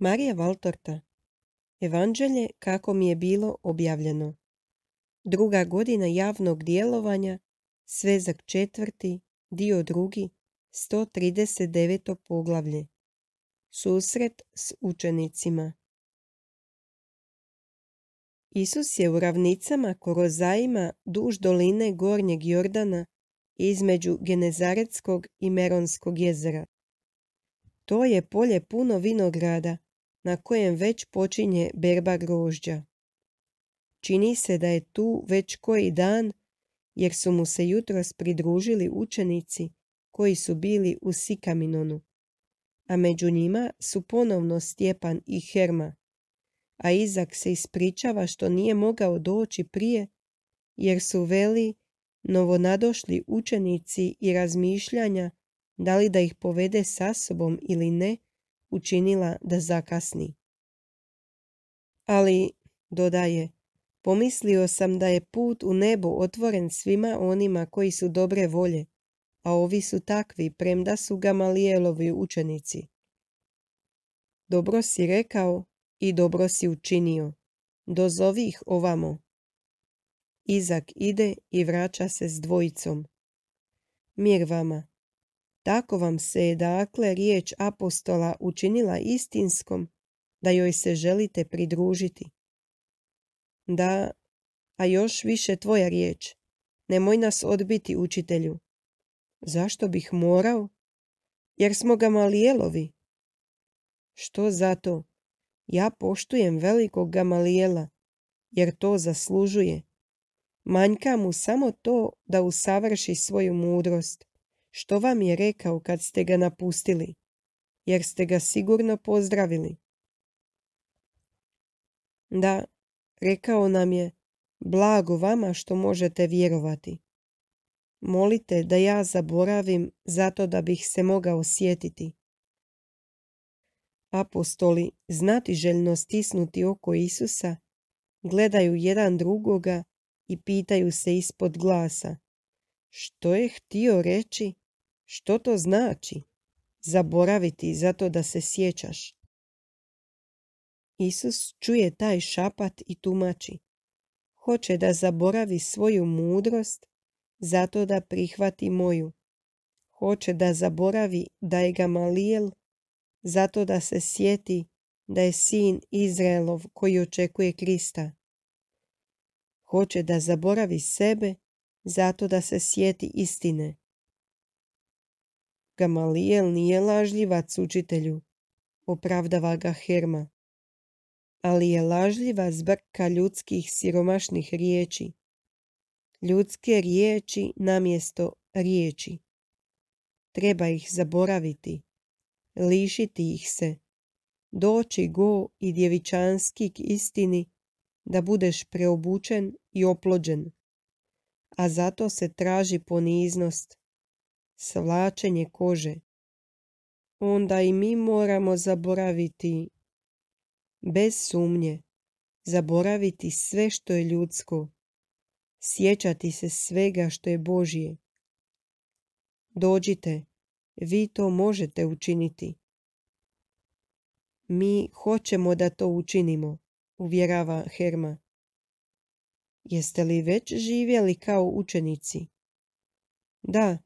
Marija Valtorta Evanđelje kako mi je bilo objavljeno Druga godina javnog djelovanja Svezak četvrti, dio drugi, 139. poglavlje Susret s učenicima Isus je u ravnicama Korozajima duž doline Gornjeg Jordana između Genezaretskog i Meronskog jezera. To je polje puno vinograda, na kojem već počinje berba grožđa. Čini se da je tu već koji dan, jer su mu se jutros pridružili učenici koji su bili u Sikaminonu, a među njima su ponovno Stjepan i Herma, a Izak se ispričava što nije mogao doći prije, jer su veli novonadošli učenici i razmišljanja da li da ih povede sa sobom ili ne, učinila da zakasni. Ali, dodaje, pomislio sam da je put u nebo otvoren svima onima koji su dobre volje, a ovi su takvi, premda su Gamalijelovi učenici. Dobro si rekao i dobro si učinio. Dozovi ih ovamo. Izak ide i vraća se s dvojicom. Mir vama. Tako vam se je dakle riječ apostola učinila istinskom, da joj se želite pridružiti. Da, a još više tvoja riječ. Nemoj nas odbiti, učitelju. Zašto bih morao? Jer smo ga malijelovi. Što zato? Ja poštujem velikog gamalijela, jer to zaslužuje. Manjka mu samo to da usavrši svoju mudrost. Što vam je rekao kad ste ga napustili? Jer ste ga sigurno pozdravili. Da, rekao nam je, blago vama što možete vjerovati. Molite da ja zaboravim zato da bih se mogao sjetiti. Apostoli, znati znatiželjno stisnuti oko Isusa, gledaju jedan drugoga i pitaju se ispod glasa. Što je htio reći? Što to znači? Zaboraviti zato da se sjećaš. Isus čuje taj šapat i tumači. Hoće da zaboravi svoju mudrost, zato da prihvati moju. Hoće da zaboravi da je Gamalijel, zato da se sjeti da je sin Izraelov koji očekuje Krista. Hoće da zaboravi sebe, zato da se sjeti istine. Gamalijel nije lažljivac učitelju, opravdava ga Herma, ali je lažljiva zbrka ljudskih siromašnih riječi. Ljudske riječi namjesto riječi. Treba ih zaboraviti, lišiti ih se, doći go i djevičanski k istini da budeš preobučen i oplođen, a zato se traži poniznost svlačenje kože, onda i mi moramo zaboraviti, bez sumnje, zaboraviti sve što je ljudsko, sjećati se svega što je Božje. Dođite, vi to možete učiniti. Mi hoćemo da to učinimo, uvjerava Herma. Jeste li već živjeli kao učenici? Da,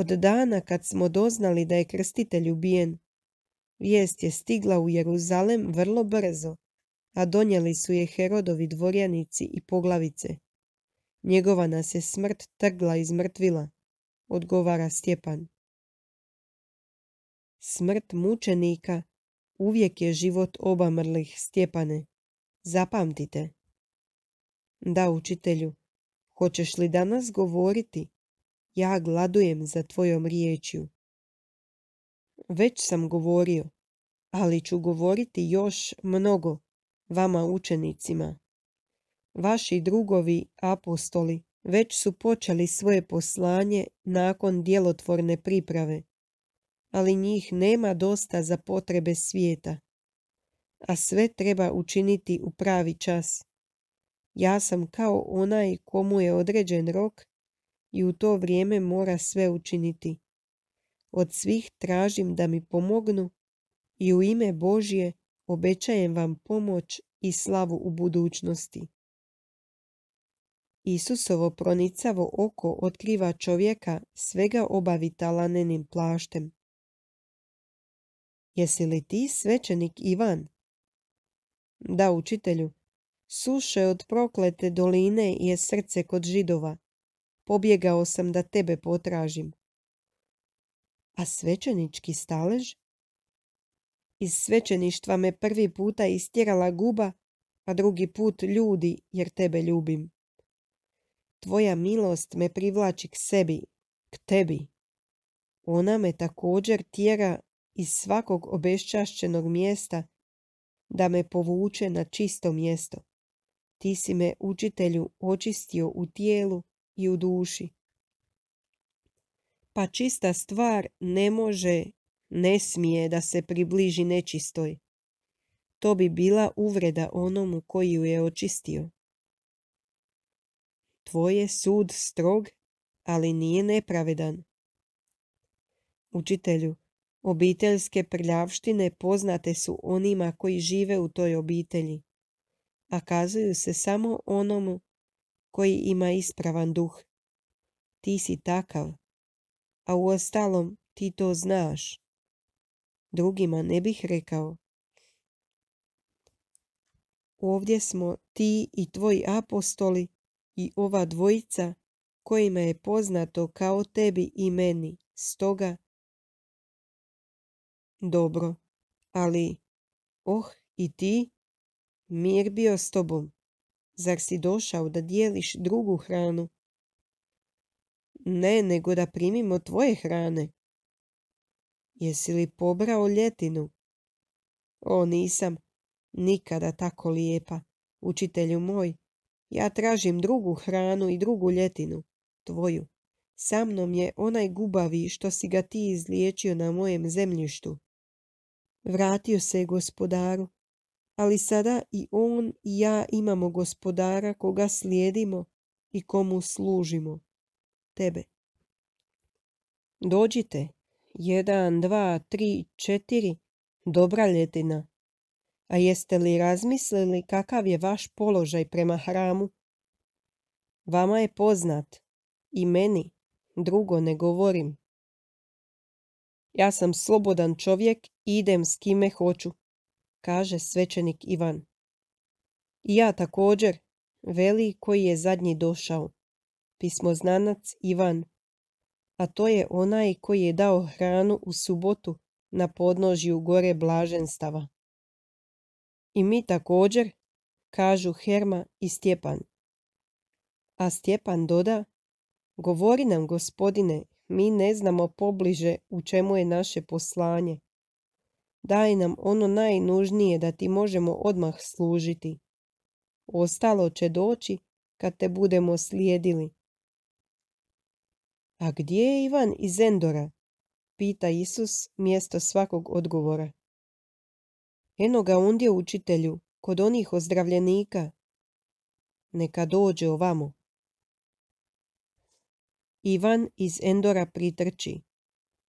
od dana kad smo doznali da je krstitelj ubijen. Vijest je stigla u Jeruzalem vrlo brzo, a donijeli su je Herodovi dvorjanici i poglavice. Njegova nas je smrt trgla i mrtvila, odgovara Stjepan. Smrt mučenika uvijek je život oba mrlih Stjepane. Zapamtite. Da, učitelju, hoćeš li danas govoriti ja gladujem za tvojom riječju. Već sam govorio, ali ću govoriti još mnogo vama učenicima. Vaši drugovi apostoli već su počeli svoje poslanje nakon djelotvorne priprave, ali njih nema dosta za potrebe svijeta. A sve treba učiniti u pravi čas. Ja sam kao onaj komu je određen rok i u to vrijeme mora sve učiniti. Od svih tražim da mi pomognu i u ime Božje obećajem vam pomoć i slavu u budućnosti. Isusovo pronicavo oko otkriva čovjeka svega obavita lanenim plaštem. Jesi li ti svećenik Ivan? Da, učitelju. Suše od proklete doline je srce kod židova pobjegao sam da tebe potražim. A svećenički stalež? Iz svećeništva me prvi puta istjerala guba, a drugi put ljudi jer tebe ljubim. Tvoja milost me privlači k sebi, k tebi. Ona me također tjera iz svakog obeščašćenog mjesta da me povuče na čisto mjesto. Ti si me učitelju očistio u tijelu i u duši. Pa čista stvar ne može, ne smije da se približi nečistoj. To bi bila uvreda onomu koji ju je očistio. Tvoj je sud strog, ali nije nepravedan. Učitelju, obiteljske prljavštine poznate su onima koji žive u toj obitelji, a kazuju se samo onomu koji ima ispravan duh. Ti si takav, a u ostalom ti to znaš. Drugima ne bih rekao. Ovdje smo ti i tvoji apostoli i ova dvojica kojima je poznato kao tebi i meni. Stoga, dobro, ali, oh i ti, mir bio s tobom. Zar si došao da dijeliš drugu hranu? Ne, nego da primimo tvoje hrane. Jesi li pobrao ljetinu? O, nisam. Nikada tako lijepa. Učitelju moj, ja tražim drugu hranu i drugu ljetinu. Tvoju. Sa mnom je onaj gubavi što si ga ti izliječio na mojem zemljištu. Vratio se gospodaru ali sada i on i ja imamo gospodara koga slijedimo i komu služimo, tebe. Dođite, jedan, dva, tri, četiri, dobra ljetina. A jeste li razmislili kakav je vaš položaj prema hramu? Vama je poznat, i meni, drugo ne govorim. Ja sam slobodan čovjek i idem s kime hoću kaže svećenik Ivan. I ja također, veli koji je zadnji došao, pismoznanac Ivan. A to je onaj koji je dao hranu u subotu na podnožju gore blaženstava. I mi također, kažu Herma i Stjepan. A Stjepan doda, govori nam gospodine, mi ne znamo pobliže u čemu je naše poslanje. Daj nam ono najnužnije da ti možemo odmah služiti. Ostalo će doći kad te budemo slijedili. A gdje je Ivan iz Endora? Pita Isus mjesto svakog odgovora. Eno ga ondje učitelju, kod onih ozdravljenika. Neka dođe ovamo. Ivan iz Endora pritrči.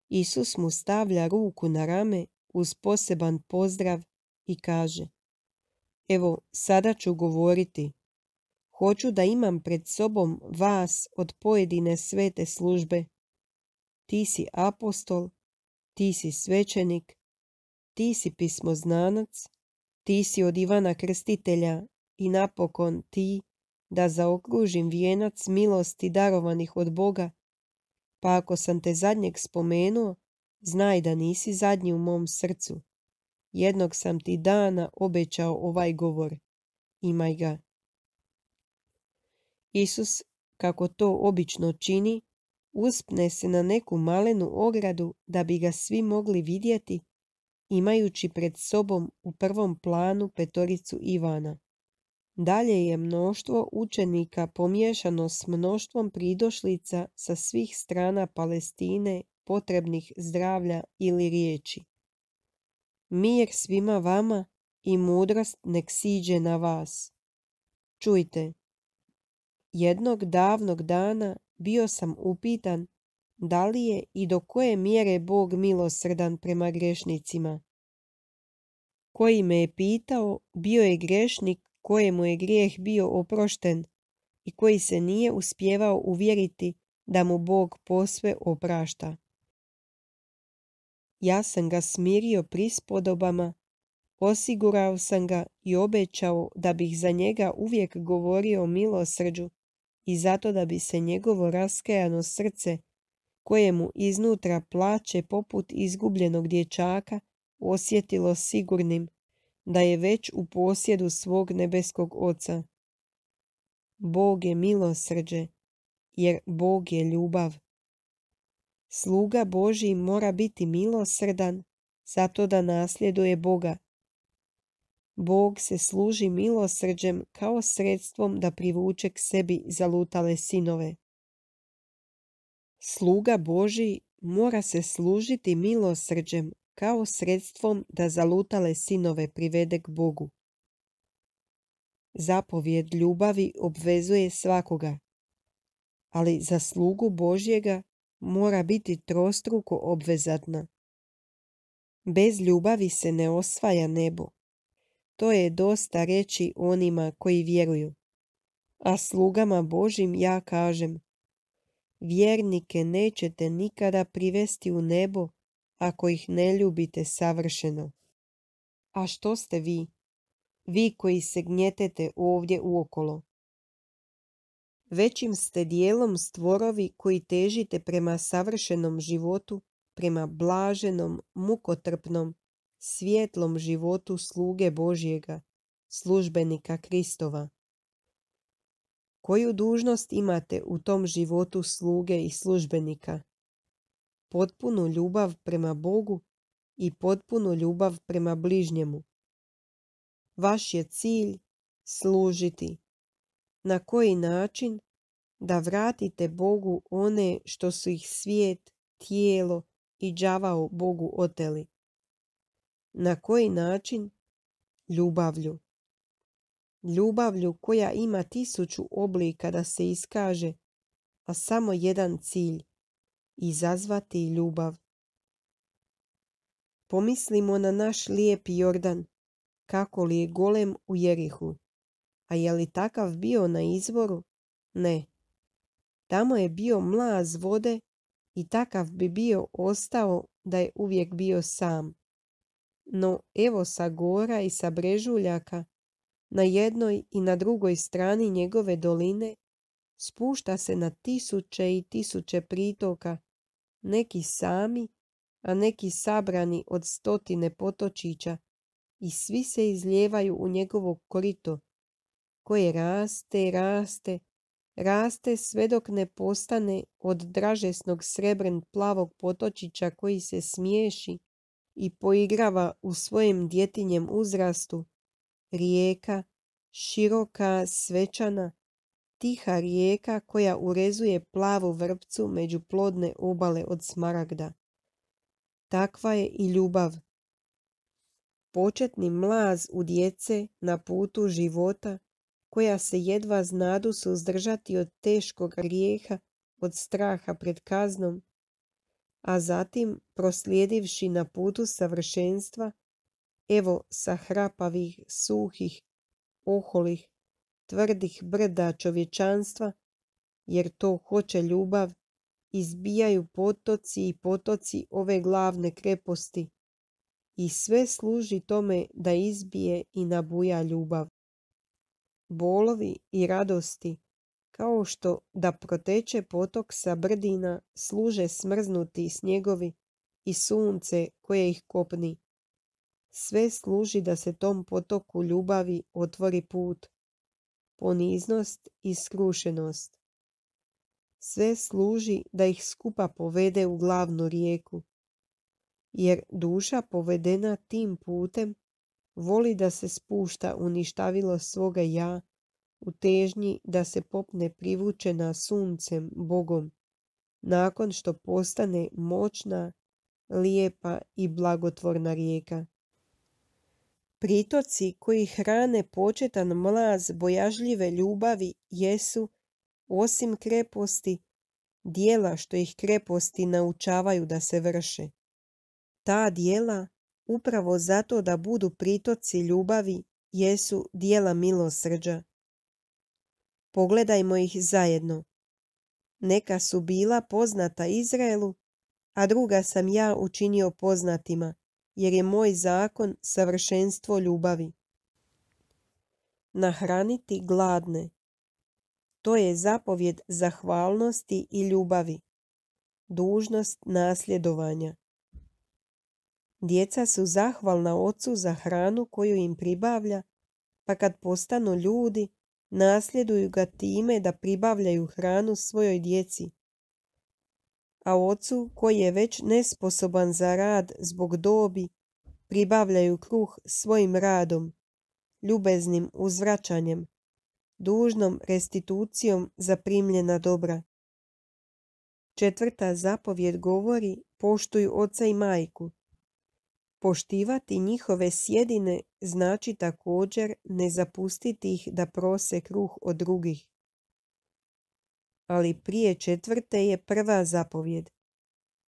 Isus mu stavlja ruku na rame uz poseban pozdrav i kaže Evo, sada ću govoriti. Hoću da imam pred sobom vas od pojedine svete službe. Ti si apostol, ti si svećenik, ti si pismoznanac, ti si od Ivana Krstitelja i napokon ti, da zaokružim vijenac milosti darovanih od Boga, pa ako sam te zadnjeg spomenuo, Znaj da nisi zadnji u mom srcu. Jednog sam ti dana obećao ovaj govor. Imaj ga. Isus, kako to obično čini, uspne se na neku malenu ogradu da bi ga svi mogli vidjeti, imajući pred sobom u prvom planu petoricu Ivana. Dalje je mnoštvo učenika pomiješano s mnoštvom pridošlica sa svih strana Palestine potrebnih zdravlja ili riječi. Mir svima vama i mudrost nek siđe na vas. Čujte, jednog davnog dana bio sam upitan da li je i do koje mjere Bog milosrdan prema grešnicima. Koji me je pitao, bio je grešnik kojemu je grijeh bio oprošten i koji se nije uspjevao uvjeriti da mu Bog posve oprašta. Ja sam ga smirio prispodobama, osigurao sam ga i obećao da bih za njega uvijek govorio o milosrđu i zato da bi se njegovo raskajano srce, kojemu iznutra plaće poput izgubljenog dječaka, osjetilo sigurnim da je već u posjedu svog nebeskog oca. Bog je milosrđe, jer Bog je ljubav. Sluga Boži mora biti milosrdan, zato da nasljeduje Boga. Bog se služi milosrđem kao sredstvom da privuče k sebi zalutale sinove. Sluga Boži mora se služiti milosrđem kao sredstvom da zalutale sinove privede k Bogu. Zapovjed ljubavi obvezuje svakoga, ali za slugu Božjega mora biti trostruko obvezatna. Bez ljubavi se ne osvaja nebo. To je dosta reći onima koji vjeruju. A slugama Božim ja kažem, vjernike nećete nikada privesti u nebo ako ih ne ljubite savršeno. A što ste vi? Vi koji se gnjetete ovdje uokolo većim ste dijelom stvorovi koji težite prema savršenom životu, prema blaženom, mukotrpnom, svjetlom životu sluge Božjega, službenika Kristova. Koju dužnost imate u tom životu sluge i službenika? Potpunu ljubav prema Bogu i potpunu ljubav prema bližnjemu. Vaš je cilj služiti, na koji način da vratite Bogu one što su ih svijet, tijelo i đavao Bogu oteli. Na koji način? Ljubavlju. Ljubavlju koja ima tisuću oblika da se iskaže, a samo jedan cilj – izazvati ljubav. Pomislimo na naš lijep Jordan, kako li je golem u Jerihu. A je li takav bio na izvoru? Ne. Tamo je bio mlaz vode i takav bi bio ostao da je uvijek bio sam. No evo sa gora i sa brežuljaka, na jednoj i na drugoj strani njegove doline, spušta se na tisuće i tisuće pritoka, neki sami, a neki sabrani od stotine potočića i svi se izljevaju u njegovo korito, koje raste raste, raste sve dok ne postane od dražesnog srebren plavog potočića koji se smiješi i poigrava u svojem djetinjem uzrastu, rijeka, široka, svečana, tiha rijeka koja urezuje plavu vrpcu među plodne obale od smaragda. Takva je i ljubav. Početni mlaz u djece na putu života koja se jedva znadu suzdržati od teškog grijeha, od straha pred kaznom, a zatim, proslijedivši na putu savršenstva, evo sa hrapavih, suhih, oholih, tvrdih brda čovječanstva, jer to hoće ljubav, izbijaju potoci i potoci ove glavne kreposti i sve služi tome da izbije i nabuja ljubav bolovi i radosti, kao što da proteče potok sa brdina služe smrznuti snjegovi i sunce koje ih kopni. Sve služi da se tom potoku ljubavi otvori put, poniznost i skrušenost. Sve služi da ih skupa povede u glavnu rijeku, jer duša povedena tim putem Voli da se spušta uništavilo svoga ja, u težnji da se popne privučena suncem, Bogom, nakon što postane moćna, lijepa i blagotvorna rijeka. Pritoci koji hrane početan mlaz bojažljive ljubavi jesu, osim kreposti, dijela što ih kreposti naučavaju da se vrše. Ta dijela upravo zato da budu pritoci ljubavi, jesu dijela milosrđa. Pogledajmo ih zajedno. Neka su bila poznata Izraelu, a druga sam ja učinio poznatima, jer je moj zakon savršenstvo ljubavi. Nahraniti gladne. To je zapovjed zahvalnosti i ljubavi. Dužnost nasljedovanja. Djeca su zahvalna ocu za hranu koju im pribavlja, pa kad postanu ljudi, nasljeduju ga time da pribavljaju hranu svojoj djeci. A ocu koji je već nesposoban za rad zbog dobi, pribavljaju kruh svojim radom, ljubeznim uzvraćanjem, dužnom restitucijom za primljena dobra. Četvrta zapovjed govori poštuju oca i majku. Poštivati njihove sjedine znači također ne zapustiti ih da prose kruh od drugih. Ali prije četvrte je prva zapovjed.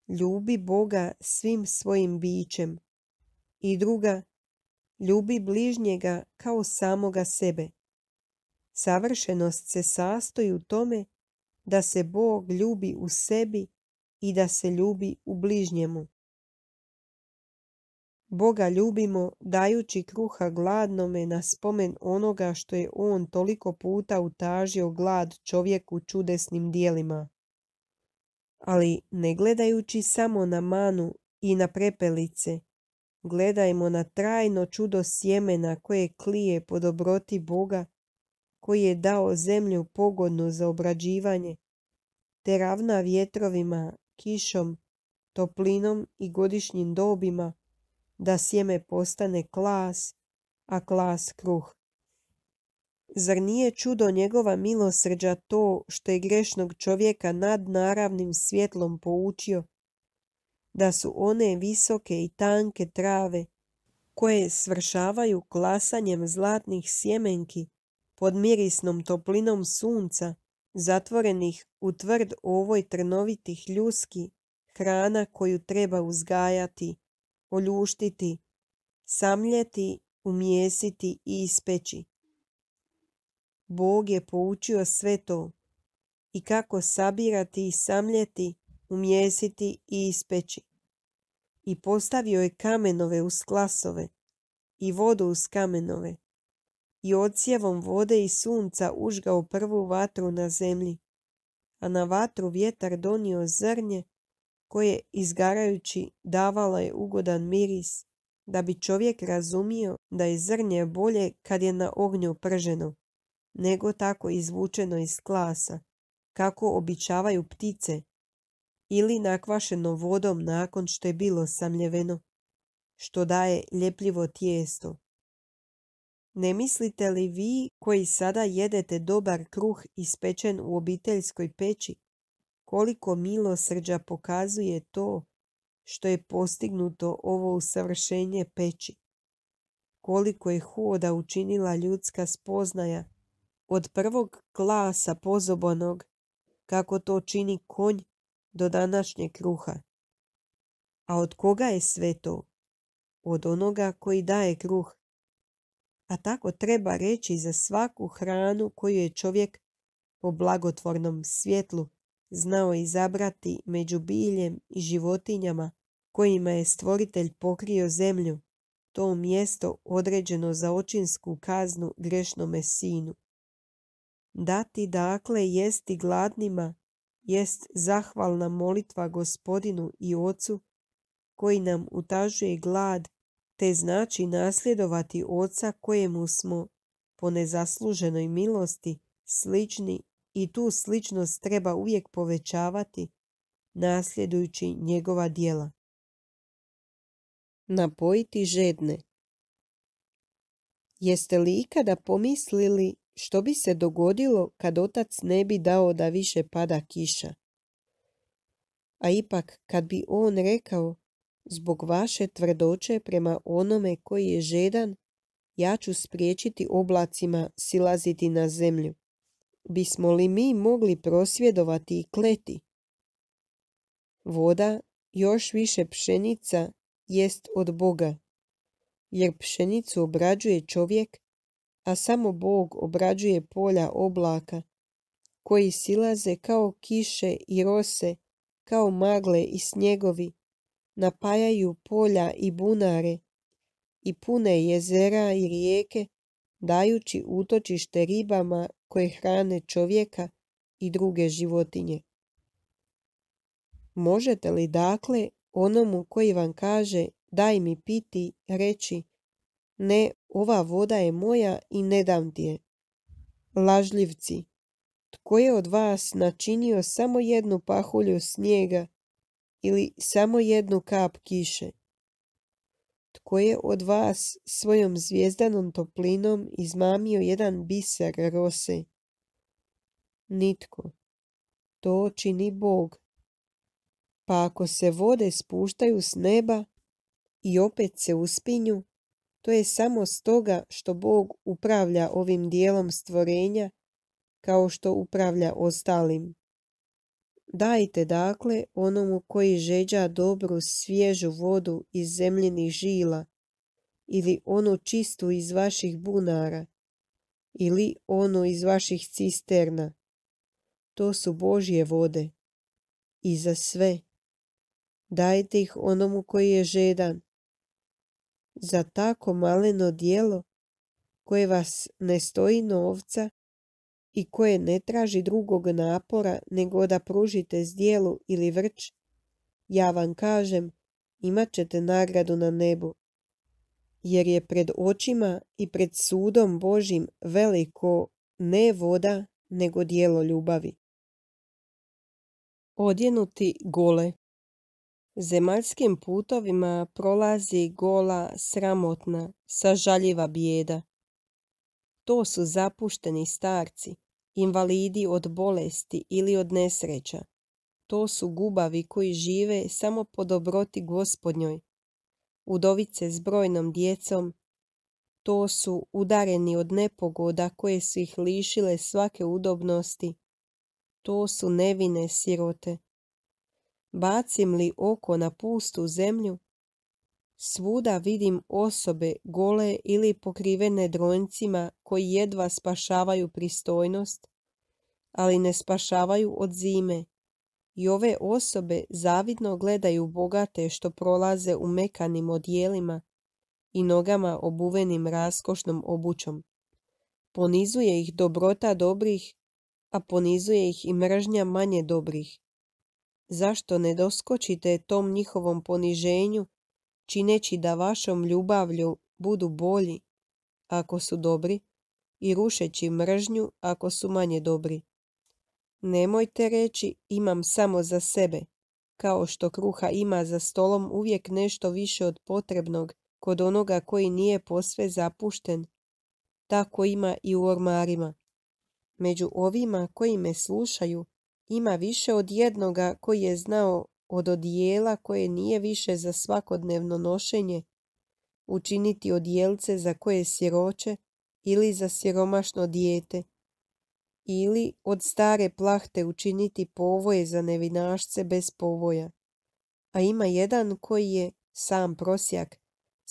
Ljubi Boga svim svojim bićem. I druga, ljubi bližnjega kao samoga sebe. Savršenost se sastoji u tome da se Bog ljubi u sebi i da se ljubi u bližnjemu. Boga ljubimo dajući kruha gladnome na spomen onoga što je on toliko puta utažio glad čovjeku čudesnim dijelima. Ali ne gledajući samo na manu i na prepelice, gledajmo na trajno čudo sjemena koje klije po dobroti Boga, koji je dao zemlju pogodnu za obrađivanje, te ravna vjetrovima, kišom, toplinom i godišnjim dobima, da sjeme postane klas, a klas kruh. Zar nije čudo njegova milosrđa to što je grešnog čovjeka nad naravnim svjetlom poučio, da su one visoke i tanke trave koje svršavaju klasanjem zlatnih sjemenki pod mirisnom toplinom sunca, zatvorenih u tvrd ovoj trnovitih ljuski, hrana koju treba uzgajati oljuštiti, samljeti, umjesiti i ispeći. Bog je poučio sve to i kako sabirati i samljeti, umjesiti i ispeći. I postavio je kamenove uz klasove i vodu uz kamenove i odsjevom vode i sunca užgao prvu vatru na zemlji, a na vatru vjetar donio zrnje koje izgarajući davala je ugodan miris, da bi čovjek razumio da je zrnje bolje kad je na ognju prženo, nego tako izvučeno iz klasa, kako običavaju ptice, ili nakvašeno vodom nakon što je bilo samljeveno, što daje ljepljivo tijesto. Ne mislite li vi koji sada jedete dobar kruh ispečen u obiteljskoj peći, koliko milosrđa pokazuje to što je postignuto ovo usavršenje peći, koliko je hoda učinila ljudska spoznaja od prvog glasa pozobanog kako to čini konj do današnje kruha. A od koga je sve to? Od onoga koji daje kruh. A tako treba reći za svaku hranu koju je čovjek po blagotvornom svjetlu znao izabrati među biljem i životinjama kojima je stvoritelj pokrio zemlju, to mjesto određeno za očinsku kaznu grešnome sinu. Dati dakle jesti gladnima jest zahvalna molitva gospodinu i ocu koji nam utažuje glad te znači nasljedovati oca kojemu smo po nezasluženoj milosti slični i tu sličnost treba uvijek povećavati nasljedujući njegova dijela. Napojiti žedne Jeste li ikada pomislili što bi se dogodilo kad otac ne bi dao da više pada kiša? A ipak kad bi on rekao zbog vaše tvrdoće prema onome koji je žedan, ja ću spriječiti oblacima silaziti na zemlju bismo li mi mogli prosvjedovati i kleti? Voda, još više pšenica, jest od Boga, jer pšenicu obrađuje čovjek, a samo Bog obrađuje polja oblaka, koji silaze kao kiše i rose, kao magle i snjegovi, napajaju polja i bunare i pune jezera i rijeke, dajući utočište ribama koje hrane čovjeka i druge životinje. Možete li dakle onomu koji vam kaže daj mi piti reći ne, ova voda je moja i ne dam ti je. Lažljivci, tko je od vas načinio samo jednu pahulju snijega ili samo jednu kap kiše? tko je od vas svojom zvijezdanom toplinom izmamio jedan biser rose? Nitko. To čini Bog. Pa ako se vode spuštaju s neba i opet se uspinju, to je samo stoga što Bog upravlja ovim dijelom stvorenja kao što upravlja ostalim. Dajte dakle onomu koji žeđa dobru svježu vodu iz zemljenih žila ili onu čistu iz vaših bunara ili onu iz vaših cisterna. To su Božje vode i za sve. Dajte ih onomu koji je žedan. Za tako maleno dijelo koje vas ne stoji novca, i koje ne traži drugog napora nego da pružite zdjelu ili vrč, ja vam kažem, imat ćete nagradu na nebu. Jer je pred očima i pred sudom Božim veliko ne voda, nego dijelo ljubavi. Odjenuti gole Zemaljskim putovima prolazi gola, sramotna, sažaljiva bijeda. To su zapušteni starci, invalidi od bolesti ili od nesreća. To su gubavi koji žive samo po dobroti gospodnjoj. Udovice s brojnom djecom. To su udareni od nepogoda koje su ih lišile svake udobnosti. To su nevine sirote. Bacim li oko na pustu zemlju, Svuda vidim osobe gole ili pokrivene droncima koji jedva spašavaju pristojnost, ali ne spašavaju od zime. I ove osobe zavidno gledaju bogate što prolaze u mekanim odjelima i nogama obuvenim raskošnom obućom. Ponizuje ih dobrota dobrih, a ponizuje ih i mržnja manje dobrih. Zašto ne doskočite tom njihovom poniženju čineći da vašom ljubavlju budu bolji ako su dobri i rušeći mržnju ako su manje dobri. Nemojte reći imam samo za sebe, kao što kruha ima za stolom uvijek nešto više od potrebnog kod onoga koji nije posve zapušten, tako ima i u ormarima. Među ovima koji me slušaju ima više od jednoga koji je znao od odijela koje nije više za svakodnevno nošenje, učiniti odijelce za koje siroće ili za siromašno dijete, ili od stare plahte učiniti povoje za nevinašce bez povoja. A ima jedan koji je, sam prosjak,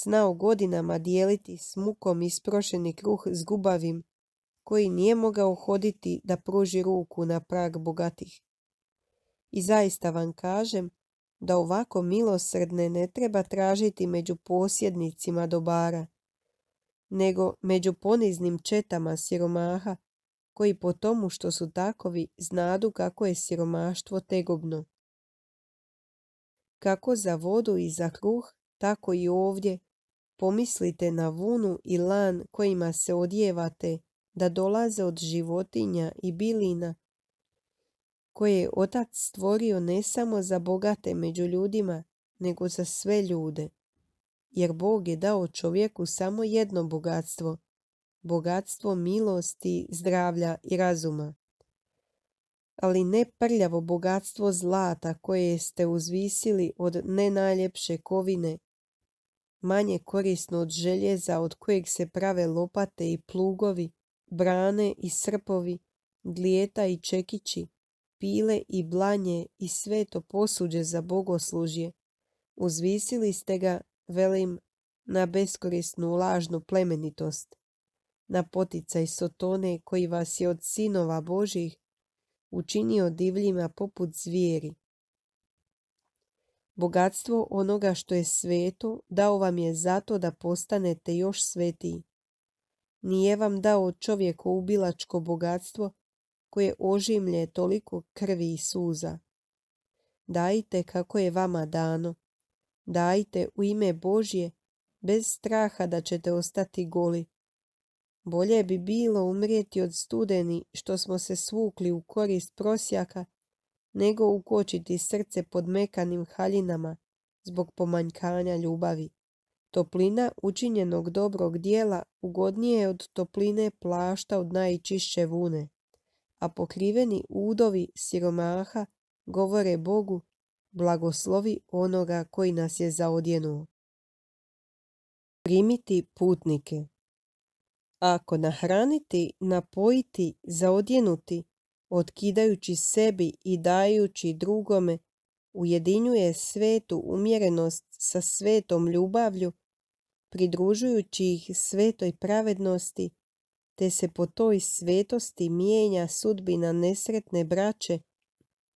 znao godinama dijeliti s mukom isprošeni kruh s gubavim, koji nije mogao hoditi da pruži ruku na prag bogatih. I zaista vam kažem da ovako milosrdne ne treba tražiti među posjednicima dobara, nego među poniznim četama siromaha, koji po tomu što su takovi znadu kako je siromaštvo tegobno. Kako za vodu i za kruh, tako i ovdje, pomislite na vunu i lan kojima se odjevate, da dolaze od životinja i bilina koje je Otac stvorio ne samo za bogate među ljudima, nego za sve ljude. Jer Bog je dao čovjeku samo jedno bogatstvo, bogatstvo milosti, zdravlja i razuma. Ali ne prljavo bogatstvo zlata koje ste uzvisili od nenajljepše kovine, manje korisno od željeza od kojeg se prave lopate i plugovi, brane i srpovi, glijeta i čekići, pile i blanje i sveto posuđe za bogoslužje. Uzvisili ste ga, velim, na beskorisnu lažnu plemenitost, na poticaj sotone koji vas je od sinova Božih učinio divljima poput zvijeri. Bogatstvo onoga što je sveto dao vam je zato da postanete još svetiji. Nije vam dao čovjeko ubilačko bogatstvo koje ožimlje toliko krvi i suza. Dajte kako je vama dano. Dajte u ime Božje, bez straha da ćete ostati goli. Bolje bi bilo umrijeti od studeni što smo se svukli u korist prosjaka, nego ukočiti srce pod mekanim haljinama zbog pomanjkanja ljubavi. Toplina učinjenog dobrog dijela ugodnije je od topline plašta od najčišće vune a pokriveni udovi siromaha govore Bogu blagoslovi onoga koji nas je zaodjenuo. Primiti putnike Ako nahraniti, napojiti, zaodjenuti, otkidajući sebi i dajući drugome, ujedinjuje svetu umjerenost sa svetom ljubavlju, pridružujući ih svetoj pravednosti, te se po toj svetosti mijenja sudbina nesretne braće,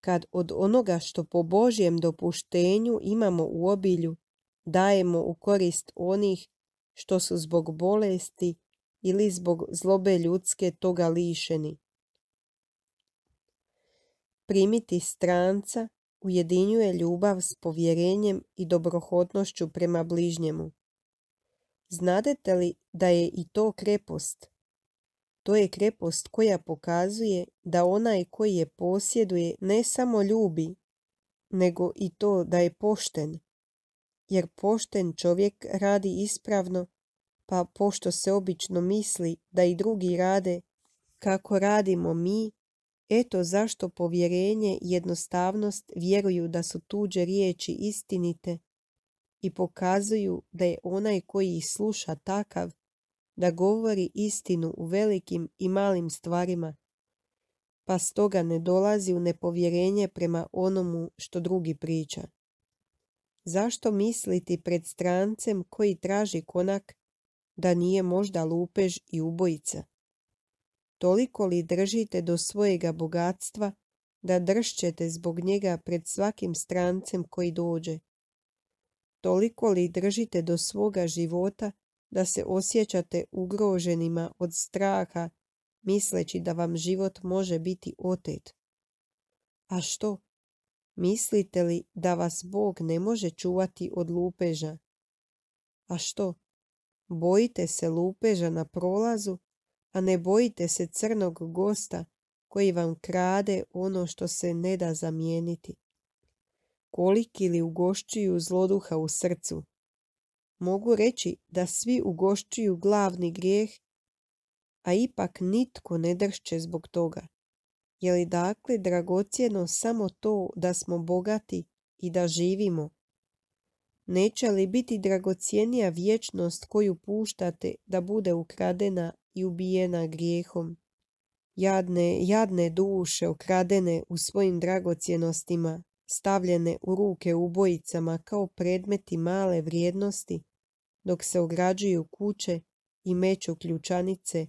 kad od onoga što po Božjem dopuštenju imamo u obilju, dajemo u korist onih što su zbog bolesti ili zbog zlobe ljudske toga lišeni. Primiti stranca ujedinjuje ljubav s povjerenjem i dobrohotnošću prema bližnjemu. Znadete li da je i to krepost? To je krepost koja pokazuje da onaj koji je posjeduje ne samo ljubi, nego i to da je pošten. Jer pošten čovjek radi ispravno, pa pošto se obično misli da i drugi rade kako radimo mi, eto zašto povjerenje i jednostavnost vjeruju da su tuđe riječi istinite i pokazuju da je onaj koji ih sluša takav da govori istinu u velikim i malim stvarima, pa stoga ne dolazi u nepovjerenje prema onomu što drugi priča. Zašto misliti pred strancem koji traži konak da nije možda lupež i ubojica? Toliko li držite do svojega bogatstva da dršćete zbog njega pred svakim strancem koji dođe? Toliko li držite do svoga života da se osjećate ugroženima od straha, misleći da vam život može biti otet. A što? Mislite li da vas Bog ne može čuvati od lupeža? A što? Bojite se lupeža na prolazu, a ne bojite se crnog gosta koji vam krade ono što se ne da zamijeniti. Koliki li ugošćuju zloduha u srcu, mogu reći da svi ugošćuju glavni grijeh, a ipak nitko ne dršće zbog toga. Je li dakle dragocjeno samo to da smo bogati i da živimo? Neće li biti dragocjenija vječnost koju puštate da bude ukradena i ubijena grijehom? Jadne, jadne duše ukradene u svojim dragocjenostima, stavljene u ruke ubojicama kao predmeti male vrijednosti, dok se ograđuju kuće i meću ključanice,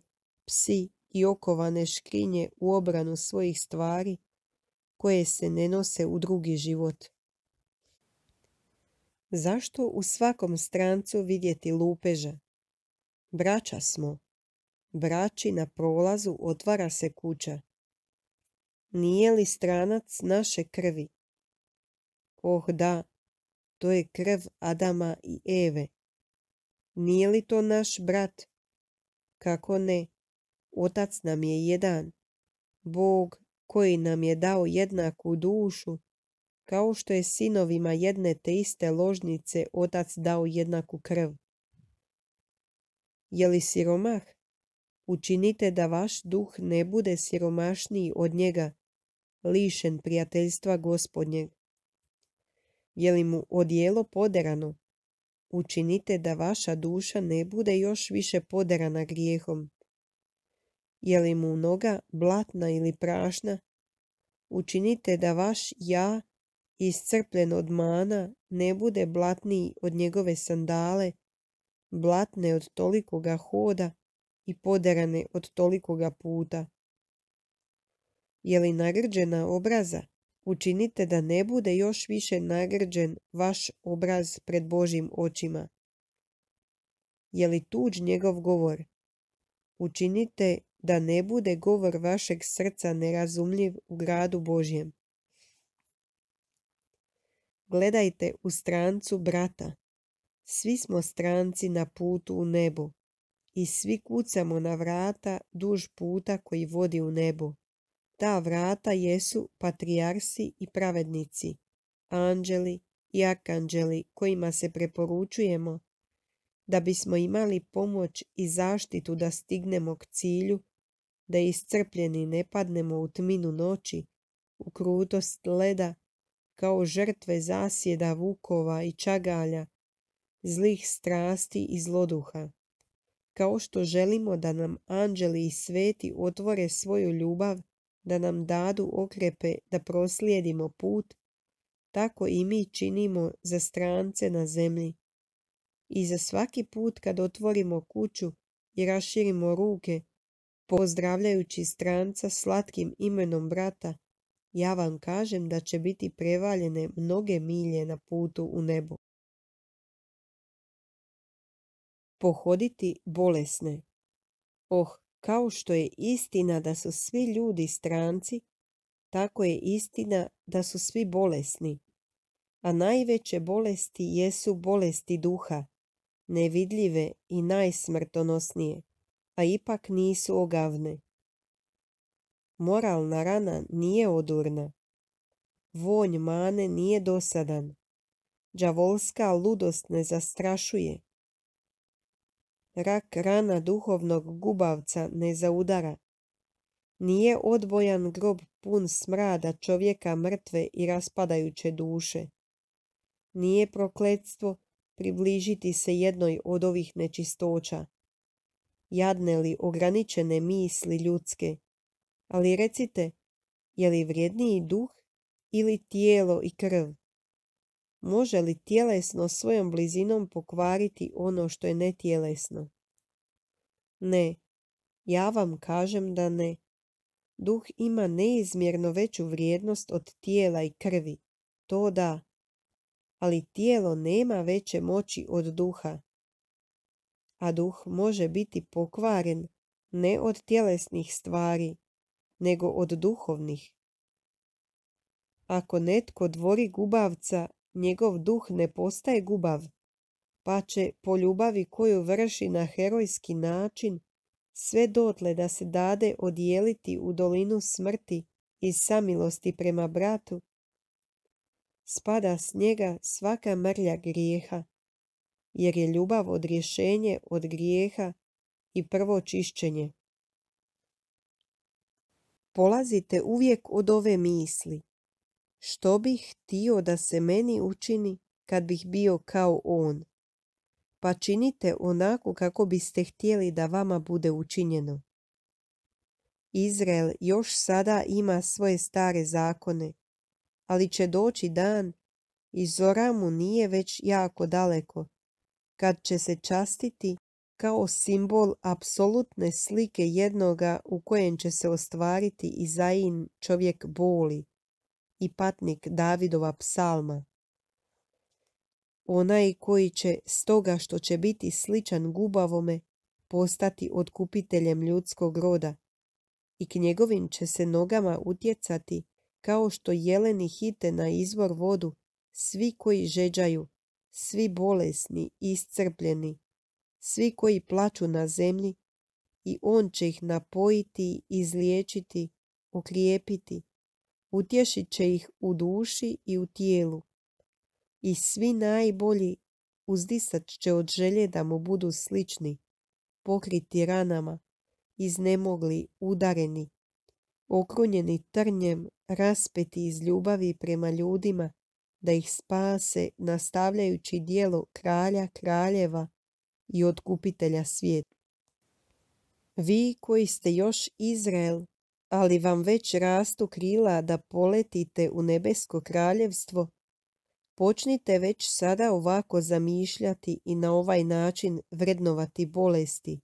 psi i okovane škrinje u obranu svojih stvari koje se ne nose u drugi život. Zašto u svakom strancu vidjeti lupeža? Braća smo. Braći na prolazu otvara se kuća. Nije li stranac naše krvi? Oh da, to je krv Adama i Eve. Nije li to naš brat? Kako ne? Otac nam je jedan. Bog koji nam je dao jednaku dušu, kao što je sinovima jedne te iste ložnice otac dao jednaku krv. Je li siromah? Učinite da vaš duh ne bude siromašniji od njega, lišen prijateljstva gospodnjeg. Je li mu odijelo poderano? učinite da vaša duša ne bude još više poderana grijehom. Je li mu noga blatna ili prašna, učinite da vaš ja, iscrpljen od mana, ne bude blatniji od njegove sandale, blatne od tolikoga hoda i poderane od tolikoga puta. Je li nagrđena obraza, učinite da ne bude još više nagrđen vaš obraz pred Božim očima. Je li tuđ njegov govor? Učinite da ne bude govor vašeg srca nerazumljiv u gradu Božjem. Gledajte u strancu brata. Svi smo stranci na putu u nebo i svi kucamo na vrata duž puta koji vodi u nebo. Ta vrata jesu patrijarsi i pravednici, anđeli i arkanđeli kojima se preporučujemo, da bismo imali pomoć i zaštitu da stignemo k cilju, da iscrpljeni ne padnemo u tminu noći, u krutost leda, kao žrtve zasjeda vukova i čagalja, zlih strasti i zloduha. Kao što želimo da nam anđeli i sveti otvore svoju ljubav da nam dadu okrepe da proslijedimo put, tako i mi činimo za strance na zemlji. I za svaki put kad otvorimo kuću i raširimo ruke, pozdravljajući stranca slatkim imenom brata, ja vam kažem da će biti prevaljene mnoge milje na putu u nebo. Pohoditi bolesne Oh, kao što je istina da su svi ljudi stranci, tako je istina da su svi bolesni. A najveće bolesti jesu bolesti duha, nevidljive i najsmrtonosnije, a ipak nisu ogavne. Moralna rana nije odurna. Vonj mane nije dosadan. Đavolska ludost ne zastrašuje rak rana duhovnog gubavca ne zaudara. Nije odbojan grob pun smrada čovjeka mrtve i raspadajuće duše. Nije prokledstvo približiti se jednoj od ovih nečistoća. Jadne li ograničene misli ljudske, ali recite, je li vrijedniji duh ili tijelo i krv? može li tjelesno svojom blizinom pokvariti ono što je netjelesno? Ne, ja vam kažem da ne. Duh ima neizmjerno veću vrijednost od tijela i krvi, to da, ali tijelo nema veće moći od duha. A duh može biti pokvaren ne od tjelesnih stvari, nego od duhovnih. Ako netko dvori gubavca njegov duh ne postaje gubav, pa će po ljubavi koju vrši na herojski način sve dotle da se dade odijeliti u dolinu smrti i samilosti prema bratu, spada s njega svaka mrlja grijeha, jer je ljubav od rješenje od grijeha i prvo čišćenje. Polazite uvijek od ove misli što bih htio da se meni učini kad bih bio kao on? Pa činite onako kako biste htjeli da vama bude učinjeno. Izrael još sada ima svoje stare zakone, ali će doći dan i zora mu nije već jako daleko, kad će se častiti kao simbol apsolutne slike jednoga u kojem će se ostvariti i zain čovjek boli, i patnik Davidova psalma. Onaj koji će stoga što će biti sličan gubavome postati otkupiteljem ljudskog roda i k njegovim će se nogama utjecati kao što jeleni hite na izvor vodu svi koji žeđaju, svi bolesni iscrpljeni, svi koji plaću na zemlji i on će ih napojiti, izliječiti, okrijepiti utješit će ih u duši i u tijelu. I svi najbolji uzdisat će od želje da mu budu slični, pokriti ranama, iznemogli, udareni, okrunjeni trnjem, raspeti iz ljubavi prema ljudima, da ih spase nastavljajući dijelo kralja, kraljeva i otkupitelja svijeta. Vi koji ste još Izrael, ali vam već rastu krila da poletite u nebesko kraljevstvo, počnite već sada ovako zamišljati i na ovaj način vrednovati bolesti.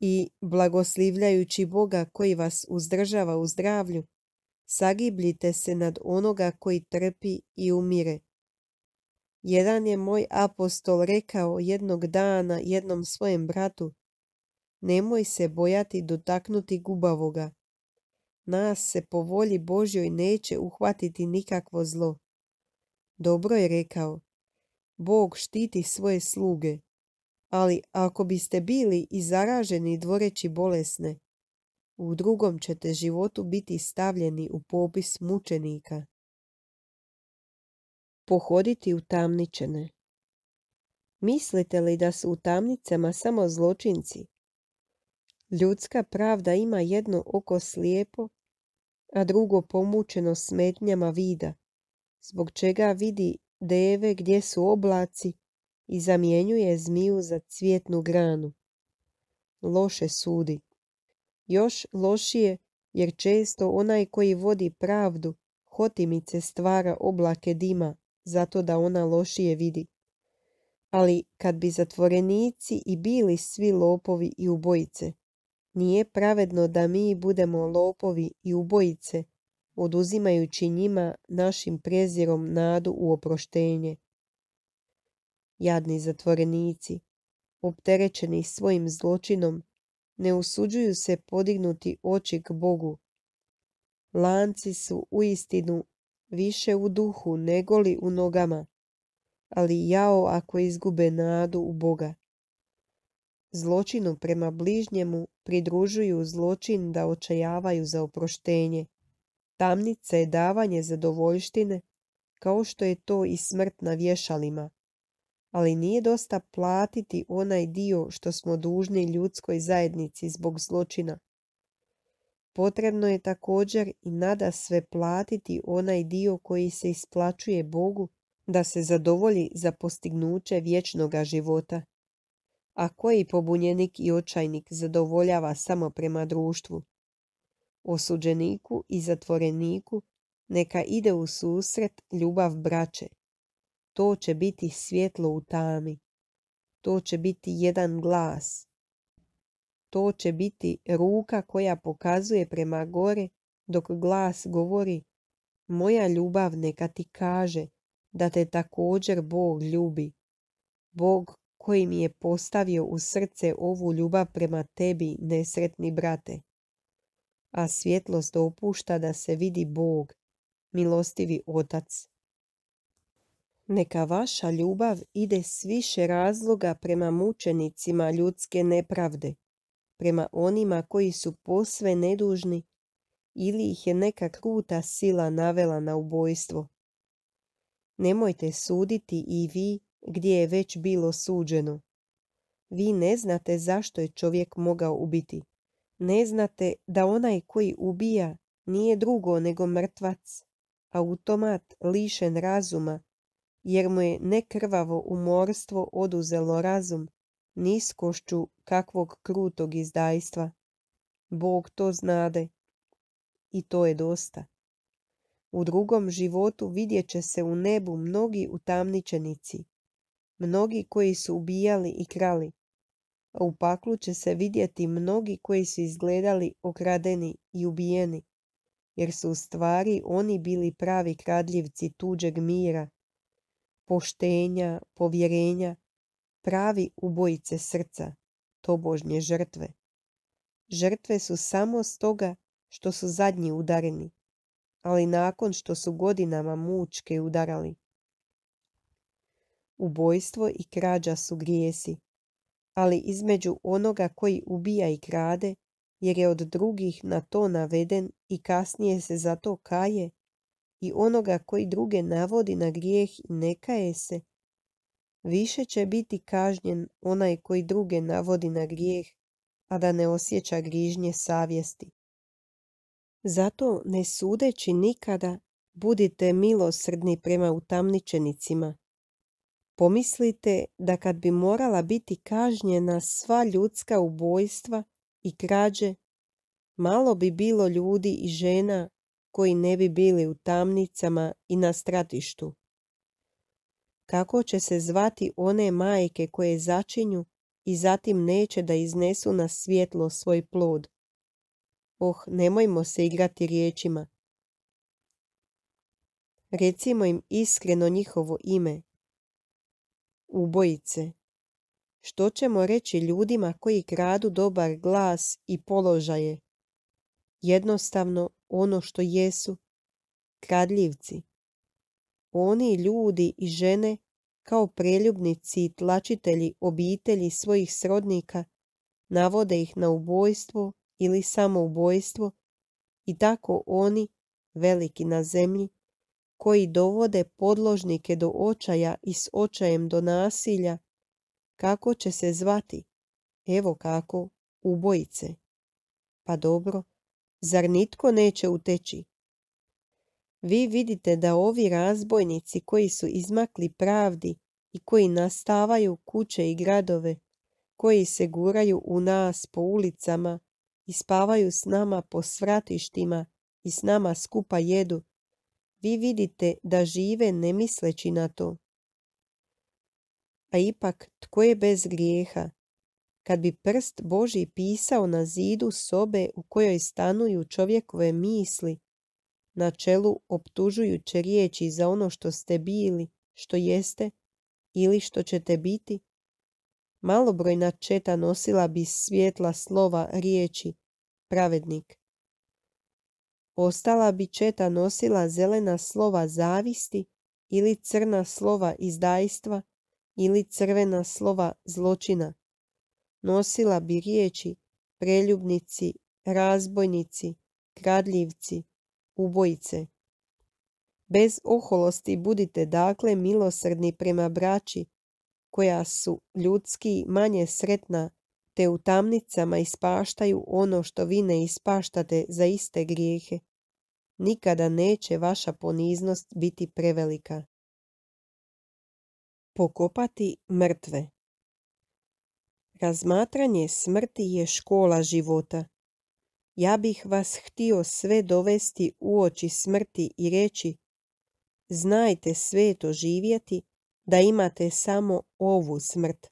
I, blagoslivljajući Boga koji vas uzdržava u zdravlju, sagibljite se nad onoga koji trpi i umire. Jedan je moj apostol rekao jednog dana jednom svojem bratu, nemoj se bojati dotaknuti gubavoga. Nas se po volji Božjoj neće uhvatiti nikakvo zlo. Dobro je rekao, Bog štiti svoje sluge, ali ako biste bili i zaraženi dvoreći bolesne, u drugom ćete životu biti stavljeni u popis mučenika. Pohoditi utamničene Mislite li da su u tamnicama samo zločinci, Ljudska pravda ima jedno oko slijepo, a drugo pomučeno smetnjama vida, zbog čega vidi deve gdje su oblaci i zamjenjuje zmiju za cvjetnu granu. Loše sudi. Još lošije, jer često onaj koji vodi pravdu hotimice stvara oblake dima, zato da ona lošije vidi. Ali kad bi zatvorenici i bili svi lopovi i ubojice, nije pravedno da mi budemo lopovi i ubojice, oduzimajući njima našim prezirom nadu u oproštenje. Jadni zatvorenici, opterećeni svojim zločinom, ne usuđuju se podignuti oči k Bogu. Lanci su u istinu više u duhu negoli u nogama, ali jao ako izgube nadu u Boga zločinu prema bližnjemu pridružuju zločin da očajavaju za oproštenje. Tamnica je davanje zadovoljštine, kao što je to i smrt na vješalima. Ali nije dosta platiti onaj dio što smo dužni ljudskoj zajednici zbog zločina. Potrebno je također i nada sve platiti onaj dio koji se isplaćuje Bogu da se zadovolji za postignuće vječnoga života a koji pobunjenik i očajnik zadovoljava samo prema društvu. Osuđeniku i zatvoreniku neka ide u susret ljubav braće. To će biti svjetlo u tami. To će biti jedan glas. To će biti ruka koja pokazuje prema gore dok glas govori Moja ljubav neka ti kaže da te također Bog ljubi. Bog koji mi je postavio u srce ovu ljubav prema tebi, nesretni brate. A svjetlost dopušta da se vidi Bog, milostivi Otac. Neka vaša ljubav ide s više razloga prema mučenicima ljudske nepravde, prema onima koji su posve nedužni ili ih je neka kruta sila navela na ubojstvo. Nemojte suditi i vi gdje je već bilo suđeno. Vi ne znate zašto je čovjek mogao ubiti. Ne znate da onaj koji ubija nije drugo nego mrtvac, automat lišen razuma, jer mu je nekrvavo umorstvo oduzelo razum, niskošću kakvog krutog izdajstva. Bog to znade. I to je dosta. U drugom životu vidjet će se u nebu mnogi utamničenici, mnogi koji su ubijali i krali. A u paklu će se vidjeti mnogi koji su izgledali okradeni i ubijeni, jer su u stvari oni bili pravi kradljivci tuđeg mira, poštenja, povjerenja, pravi ubojice srca, tobožnje žrtve. Žrtve su samo stoga što su zadnji udareni, ali nakon što su godinama mučke udarali, ubojstvo i krađa su grijesi, ali između onoga koji ubija i krade, jer je od drugih na to naveden i kasnije se za to kaje, i onoga koji druge navodi na grijeh i ne kaje se, više će biti kažnjen onaj koji druge navodi na grijeh, a da ne osjeća grižnje savjesti. Zato ne sudeći nikada, budite milosrdni prema utamničenicima, Pomislite da kad bi morala biti kažnjena sva ljudska ubojstva i krađe, malo bi bilo ljudi i žena koji ne bi bili u tamnicama i na stratištu. Kako će se zvati one majke koje začinju i zatim neće da iznesu na svjetlo svoj plod? Oh, nemojmo se igrati riječima. Recimo im iskreno njihovo ime ubojice. Što ćemo reći ljudima koji kradu dobar glas i položaje? Jednostavno ono što jesu, kradljivci. Oni ljudi i žene kao preljubnici i tlačitelji obitelji svojih srodnika navode ih na ubojstvo ili samoubojstvo i tako oni, veliki na zemlji, koji dovode podložnike do očaja i s očajem do nasilja, kako će se zvati? Evo kako, ubojice. Pa dobro, zar nitko neće uteći? Vi vidite da ovi razbojnici koji su izmakli pravdi i koji nastavaju kuće i gradove, koji se guraju u nas po ulicama i spavaju s nama po svratištima i s nama skupa jedu, vi vidite da žive ne misleći na to. A ipak, tko je bez grijeha? Kad bi prst Boži pisao na zidu sobe u kojoj stanuju čovjekove misli, na čelu optužujuće riječi za ono što ste bili, što jeste ili što ćete biti, malobrojna četa nosila bi svjetla slova riječi, pravednik. Ostala bi četa nosila zelena slova zavisti ili crna slova izdajstva ili crvena slova zločina. Nosila bi riječi preljubnici, razbojnici, kradljivci, ubojice. Bez oholosti budite dakle milosrdni prema braći, koja su ljudski manje sretna te u tamnicama ispaštaju ono što vi ne ispaštate za iste grijehe. Nikada neće vaša poniznost biti prevelika. Pokopati mrtve Razmatranje smrti je škola života. Ja bih vas htio sve dovesti u oči smrti i reći Znajte to živjeti da imate samo ovu smrt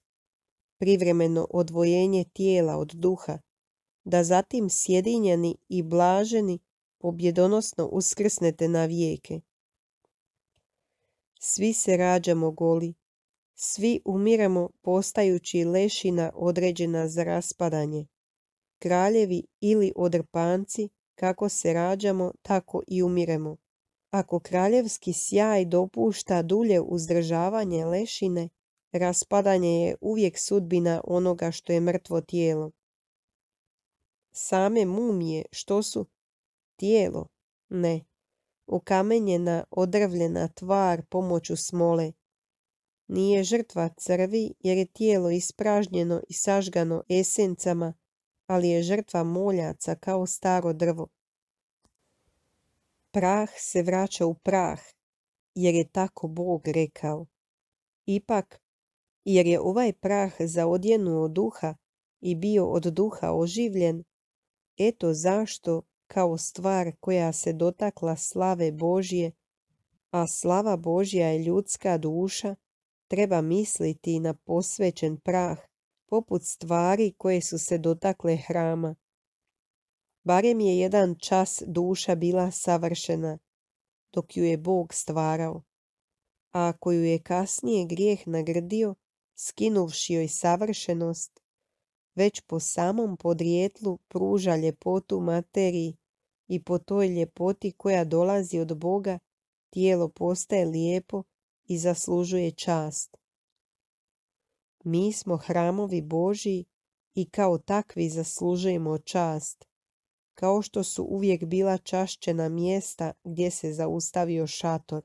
privremeno odvojenje tijela od duha, da zatim sjedinjeni i blaženi pobjedonosno uskrsnete na vijeke. Svi se rađamo goli, svi umiremo postajući lešina određena za raspadanje, kraljevi ili odrpanci, kako se rađamo, tako i umiremo. Ako kraljevski sjaj dopušta dulje uzdržavanje lešine, Raspadanje je uvijek sudbina onoga što je mrtvo tijelo. Same mumije, što su? Tijelo? Ne. Ukamenjena, odrvljena tvar pomoću smole. Nije žrtva crvi jer je tijelo ispražnjeno i sažgano esencama, ali je žrtva moljaca kao staro drvo. Prah se vraća u prah, jer je tako Bog rekao. Ipak, jer je ovaj prah za od duha i bio od duha oživljen, eto zašto, kao stvar koja se dotakla slave Božje, a slava Božja je ljudska duša, treba misliti na posvećen prah, poput stvari koje su se dotakle hrama. Barem je jedan čas duša bila savršena, dok ju je Bog stvarao, a ako ju je kasnije grijeh nagrdio, skinuvši joj savršenost, već po samom podrijetlu pruža ljepotu materiji i po toj ljepoti koja dolazi od Boga tijelo postaje lijepo i zaslužuje čast. Mi smo hramovi Božiji i kao takvi zaslužujemo čast, kao što su uvijek bila čašćena mjesta gdje se zaustavio šator.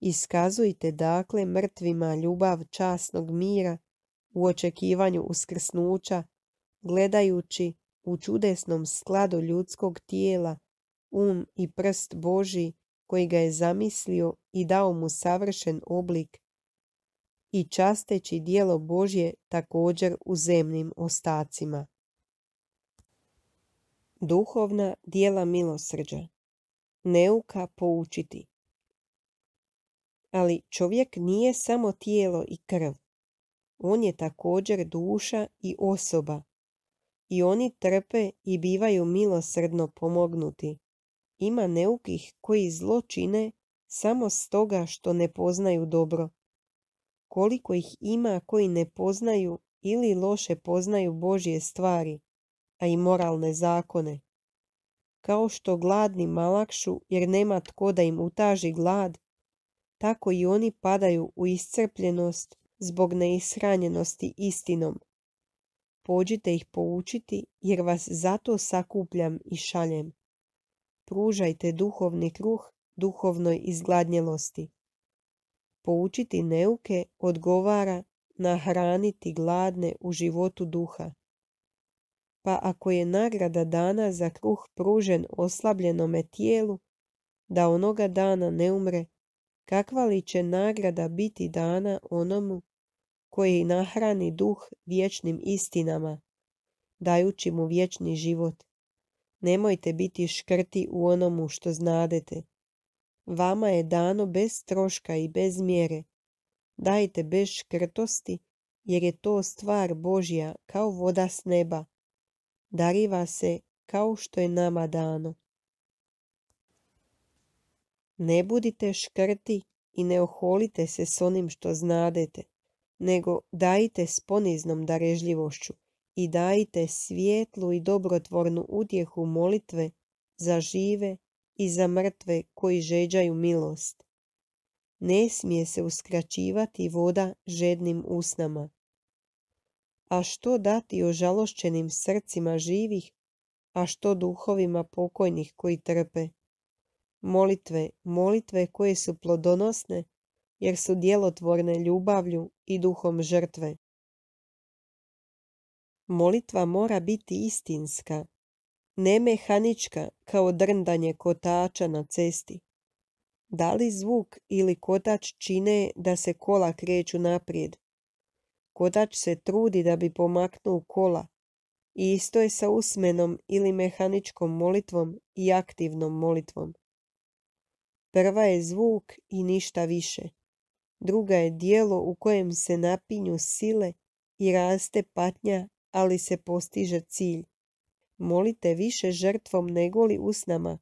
Iskazujte dakle mrtvima ljubav časnog mira u očekivanju uskrsnuća, gledajući u čudesnom skladu ljudskog tijela, um i prst Boži koji ga je zamislio i dao mu savršen oblik i časteći dijelo Božje također u zemnim ostacima. Duhovna dijela milosrđa Neuka poučiti ali čovjek nije samo tijelo i krv. On je također duša i osoba. I oni trpe i bivaju milosrdno pomognuti. Ima neukih koji zlo čine samo stoga što ne poznaju dobro. Koliko ih ima koji ne poznaju ili loše poznaju Božje stvari, a i moralne zakone. Kao što gladni malakšu jer nema tko da im utaži glad, tako i oni padaju u iscrpljenost zbog neishranjenosti istinom. Pođite ih poučiti jer vas zato sakupljam i šaljem. Pružajte duhovni kruh duhovnoj izgladnjelosti. Poučiti neuke odgovara nahraniti gladne u životu duha. Pa ako je nagrada dana za kruh pružen oslabljenome tijelu, da onoga dana ne umre kakva li će nagrada biti dana onomu koji nahrani duh vječnim istinama, dajući mu vječni život. Nemojte biti škrti u onomu što znadete. Vama je dano bez troška i bez mjere. Dajte bez škrtosti, jer je to stvar Božja kao voda s neba. Dariva se kao što je nama dano. Ne budite škrti i ne oholite se s onim što znadete, nego dajte s poniznom darežljivošću i dajte svijetlu i dobrotvornu utjehu molitve za žive i za mrtve koji žeđaju milost. Ne smije se uskraćivati voda žednim usnama. A što dati ožalošćenim srcima živih, a što duhovima pokojnih koji trpe? molitve, molitve koje su plodonosne, jer su djelotvorne ljubavlju i duhom žrtve. Molitva mora biti istinska, ne mehanička kao drndanje kotača na cesti. Da li zvuk ili kotač čine da se kola kreću naprijed? Kotač se trudi da bi pomaknuo kola. I isto je sa usmenom ili mehaničkom molitvom i aktivnom molitvom. Prva je zvuk i ništa više. Druga je dijelo u kojem se napinju sile i raste patnja, ali se postiže cilj. Molite više žrtvom negoli usnama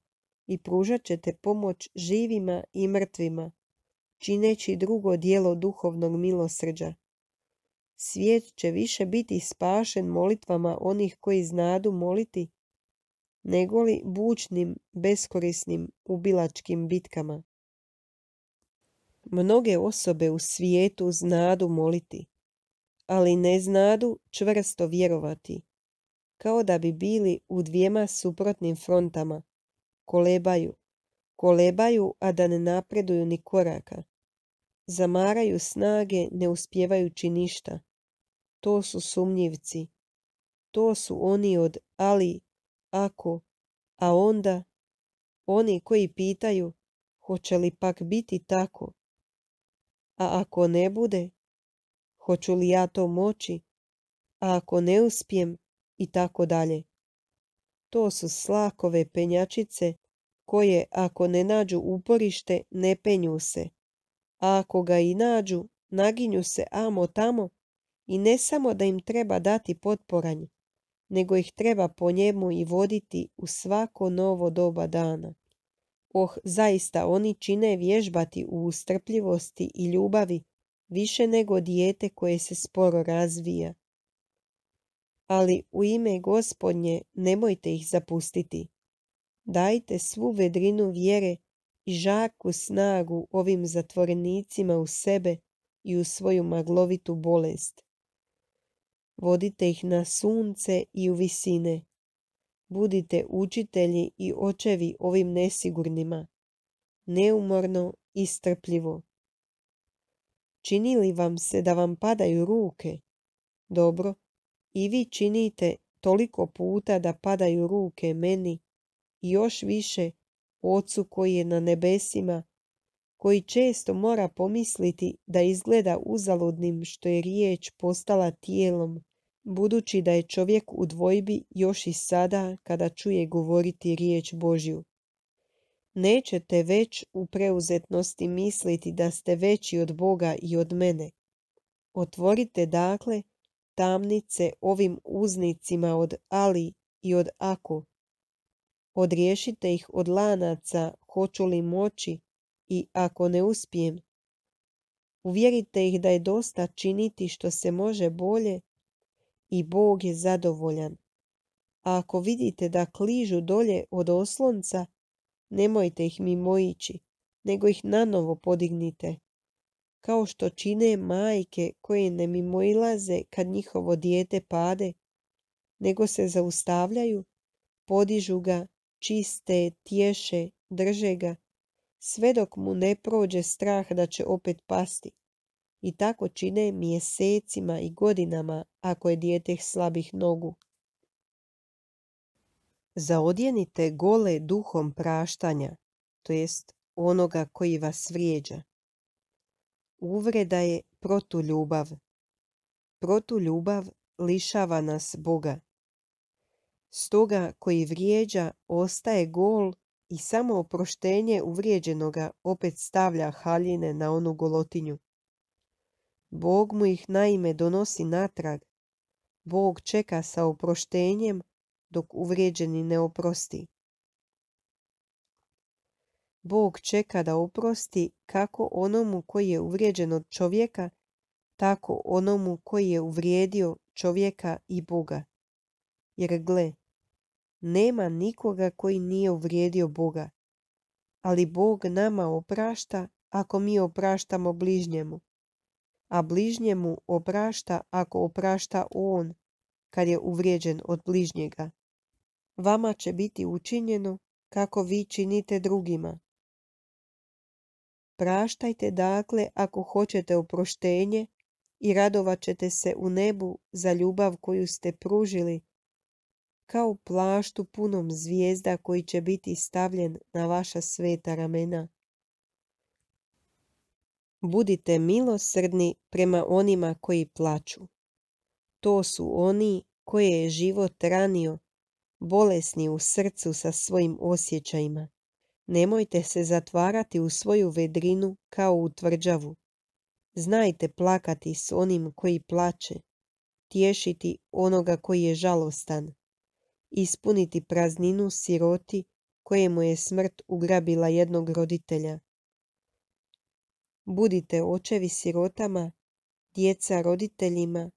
i pružat ćete pomoć živima i mrtvima, čineći drugo dijelo duhovnog milosrđa. Svijet će više biti spašen molitvama onih koji znadu moliti negoli bučnim, beskorisnim, ubilačkim bitkama. Mnoge osobe u svijetu znadu moliti, ali ne znadu čvrsto vjerovati, kao da bi bili u dvijema suprotnim frontama, kolebaju, kolebaju, a da ne napreduju ni koraka. Zamaraju snage ne uspjevajući ništa. To su sumnjivci. To su oni od Ali ako, a onda oni koji pitaju hoće li pak biti tako. A ako ne bude, hoću li ja to moći, a ako ne uspijem i tako dalje. To su slakove penjačice koje ako ne nađu uporište ne penju se, a ako ga i nađu naginju se amo tamo i ne samo da im treba dati potporanj, nego ih treba po njemu i voditi u svako novo doba dana. Oh, zaista oni čine vježbati u ustrpljivosti i ljubavi više nego dijete koje se sporo razvija. Ali u ime gospodnje nemojte ih zapustiti. Dajte svu vedrinu vjere i žaku snagu ovim zatvorenicima u sebe i u svoju maglovitu bolest vodite ih na sunce i u visine. Budite učitelji i očevi ovim nesigurnima, neumorno i strpljivo. Čini li vam se da vam padaju ruke? Dobro, i vi činite toliko puta da padaju ruke meni i još više ocu koji je na nebesima, koji često mora pomisliti da izgleda uzaludnim što je riječ postala tijelom budući da je čovjek u dvojbi još i sada kada čuje govoriti riječ Božju. Nećete već u preuzetnosti misliti da ste veći od Boga i od mene. Otvorite dakle tamnice ovim uznicima od Ali i od Ako. Odriješite ih od lanaca, hoću li moći i ako ne uspijem. Uvjerite ih da je dosta činiti što se može bolje i Bog je zadovoljan. A ako vidite da kližu dolje od oslonca, nemojte ih mimoići, nego ih nanovo podignite, kao što čine majke koje ne mimoilaze kad njihovo dijete pade, nego se zaustavljaju, podižu ga, čiste, tješe, drže ga, sve dok mu ne prođe strah da će opet pasti i tako čine mjesecima i godinama ako je dijete slabih nogu. Zaodjenite gole duhom praštanja, to jest onoga koji vas vrijeđa. Uvreda je protuljubav. Protuljubav lišava nas Boga. Stoga koji vrijeđa ostaje gol i samo oproštenje uvrijeđenoga opet stavlja haljine na onu golotinju. Bog mu ih naime donosi natrag. Bog čeka sa oproštenjem dok uvrijeđeni ne oprosti. Bog čeka da oprosti kako onomu koji je uvrijeđen od čovjeka, tako onomu koji je uvrijedio čovjeka i Boga. Jer gle, nema nikoga koji nije uvrijedio Boga, ali Bog nama oprašta ako mi opraštamo bližnjemu a bližnjemu oprašta ako oprašta on kad je uvrijeđen od bližnjega. Vama će biti učinjeno kako vi činite drugima. Praštajte dakle ako hoćete oproštenje i radovat ćete se u nebu za ljubav koju ste pružili, kao plaštu punom zvijezda koji će biti stavljen na vaša sveta ramena budite milosrdni prema onima koji plaću. To su oni koje je život ranio, bolesni u srcu sa svojim osjećajima. Nemojte se zatvarati u svoju vedrinu kao u tvrđavu. Znajte plakati s onim koji plače, tješiti onoga koji je žalostan, ispuniti prazninu siroti kojemu je smrt ugrabila jednog roditelja Budite očevi sirotama, djeca roditeljima,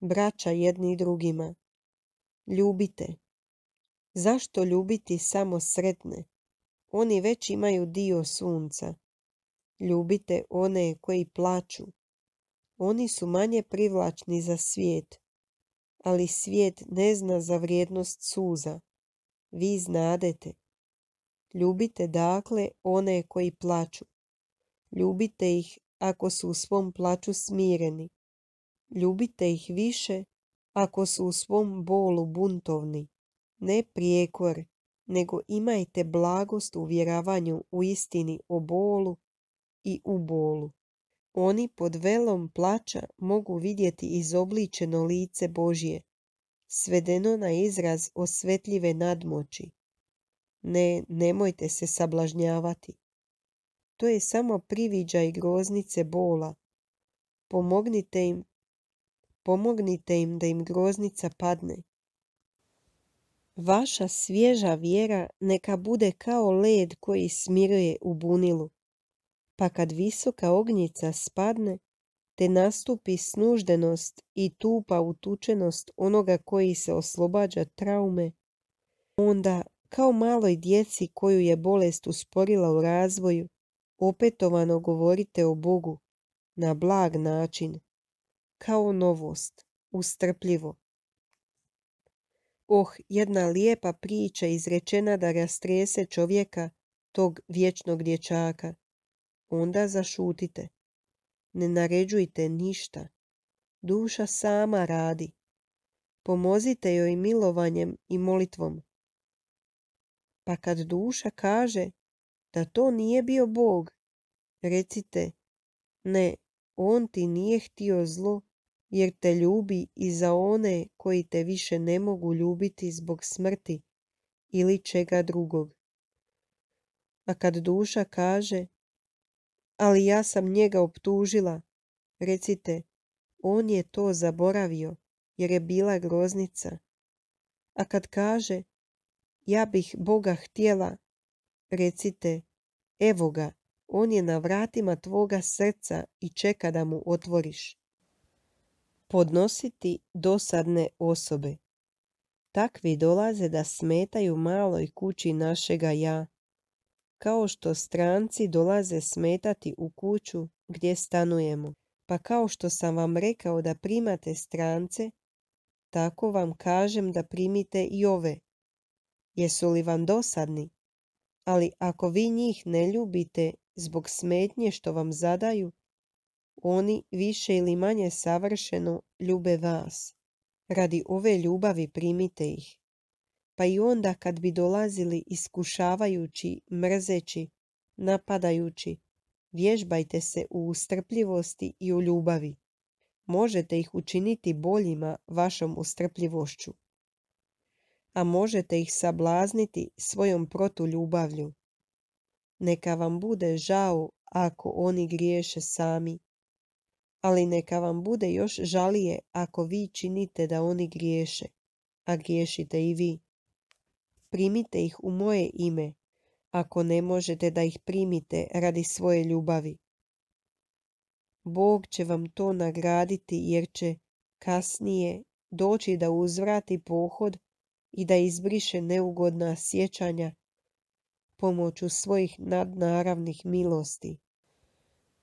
braća jedni drugima. Ljubite. Zašto ljubiti samo sretne? Oni već imaju dio sunca. Ljubite one koji plaću. Oni su manje privlačni za svijet, ali svijet ne zna za vrijednost suza. Vi znadete. Ljubite dakle one koji plaću. Ljubite ih ako su u svom plaću smireni. Ljubite ih više ako su u svom bolu buntovni. Ne prijekor, nego imajte blagost u vjeravanju u istini o bolu i u bolu. Oni pod velom plaća mogu vidjeti izobličeno lice Božje, svedeno na izraz osvetljive nadmoći. Ne, nemojte se sablažnjavati. To je samo priviđa i groznice bola. Pomognite im, pomognite im da im groznica padne. Vaša svježa vjera neka bude kao led koji smiruje u bunilu, pa kad visoka ognjica spadne, te nastupi snuždenost i tupa utučenost onoga koji se oslobađa traume, onda kao maloj djeci koju je bolest usporila u razvoju, opetovano govorite o Bogu na blag način, kao novost, ustrpljivo. Oh, jedna lijepa priča izrečena da rastrese čovjeka, tog vječnog dječaka. Onda zašutite. Ne naređujte ništa. Duša sama radi. Pomozite joj milovanjem i molitvom. Pa kad duša kaže da to nije bio Bog. Recite, ne, on ti nije htio zlo, jer te ljubi i za one koji te više ne mogu ljubiti zbog smrti ili čega drugog. A kad duša kaže, ali ja sam njega optužila, recite, on je to zaboravio jer je bila groznica. A kad kaže, ja bih Boga htjela, recite, Evo ga, on je na vratima tvoga srca i čeka da mu otvoriš. Podnositi dosadne osobe. Takvi dolaze da smetaju maloj kući našega ja, kao što stranci dolaze smetati u kuću gdje stanujemo. Pa kao što sam vam rekao da primate strance, tako vam kažem da primite i ove. Jesu li vam dosadni? ali ako vi njih ne ljubite zbog smetnje što vam zadaju, oni više ili manje savršeno ljube vas. Radi ove ljubavi primite ih. Pa i onda kad bi dolazili iskušavajući, mrzeći, napadajući, vježbajte se u ustrpljivosti i u ljubavi. Možete ih učiniti boljima vašom ustrpljivošću a možete ih sablazniti svojom protuljubavlju. Neka vam bude žao ako oni griješe sami, ali neka vam bude još žalije ako vi činite da oni griješe, a griješite i vi. Primite ih u moje ime, ako ne možete da ih primite radi svoje ljubavi. Bog će vam to nagraditi jer će kasnije doći da uzvrati pohod i da izbriše neugodna sjećanja pomoću svojih nadnaravnih milosti.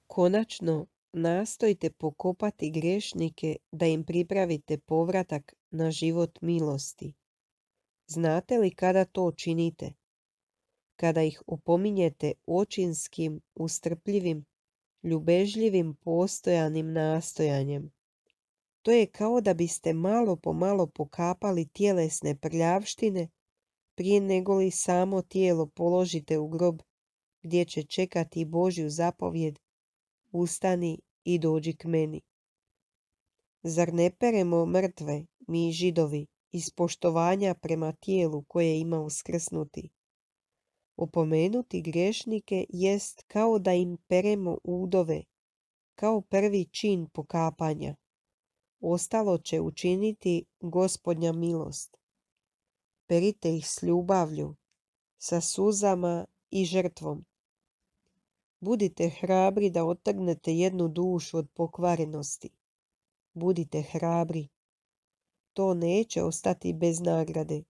Konačno, nastojte pokopati grešnike da im pripravite povratak na život milosti. Znate li kada to činite? Kada ih opominjete očinskim, ustrpljivim, ljubežljivim postojanim nastojanjem. To je kao da biste malo po malo pokapali tjelesne prljavštine prije nego li samo tijelo položite u grob gdje će čekati Božju zapovjed Ustani i dođi k meni. Zar ne peremo mrtve, mi židovi, iz poštovanja prema tijelu koje ima uskrsnuti? Opomenuti grešnike jest kao da im peremo udove, kao prvi čin pokapanja ostalo će učiniti gospodnja milost. Perite ih s ljubavlju, sa suzama i žrtvom. Budite hrabri da otrgnete jednu dušu od pokvarenosti. Budite hrabri. To neće ostati bez nagrade,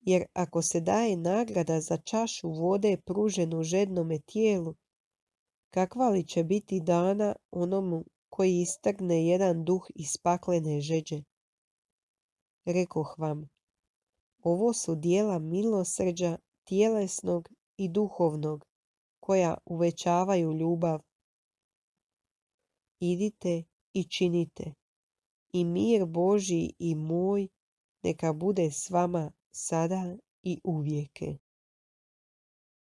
jer ako se daje nagrada za čašu vode pruženu žednome tijelu, kakva li će biti dana onomu koji istrgne jedan duh iz paklene žeđe. Rekoh vam, ovo su dijela milosrđa tjelesnog i duhovnog, koja uvećavaju ljubav. Idite i činite, i mir Boži i moj neka bude s vama sada i uvijeke.